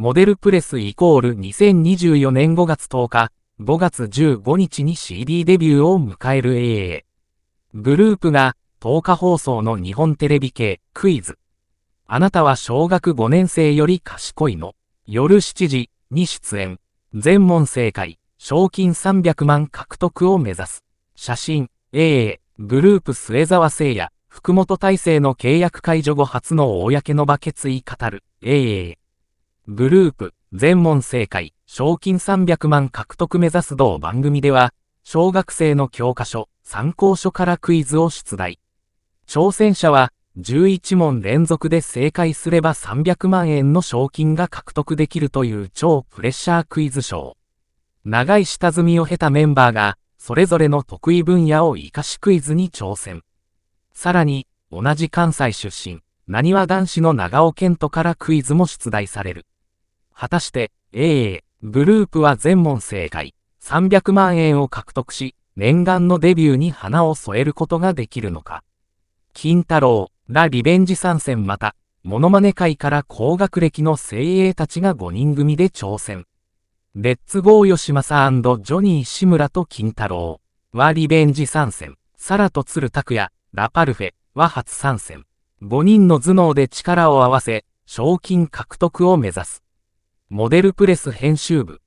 モデルプレスイコール2024年5月10日、5月15日に CD デビューを迎える AA。グループが10日放送の日本テレビ系クイズ。あなたは小学5年生より賢いの夜7時に出演。全問正解。賞金300万獲得を目指す。写真 AA グループ末沢聖也福本大成の契約解除後初の公の場決意語る AA グループ、全問正解、賞金300万獲得目指す同番組では、小学生の教科書、参考書からクイズを出題。挑戦者は、11問連続で正解すれば300万円の賞金が獲得できるという超プレッシャークイズ賞。長い下積みを経たメンバーが、それぞれの得意分野を活かしクイズに挑戦。さらに、同じ関西出身、なにわ男子の長尾健人からクイズも出題される。果たして、AA、グループは全問正解、300万円を獲得し、念願のデビューに花を添えることができるのか。金太郎、ラ・リベンジ参戦また、モノマネ界から高学歴の精鋭たちが5人組で挑戦。レッツゴー吉政ジョニー志村と金太郎はリベンジ参戦。サラと鶴拓也、ラパルフェは初参戦。5人の頭脳で力を合わせ、賞金獲得を目指す。モデルプレス編集部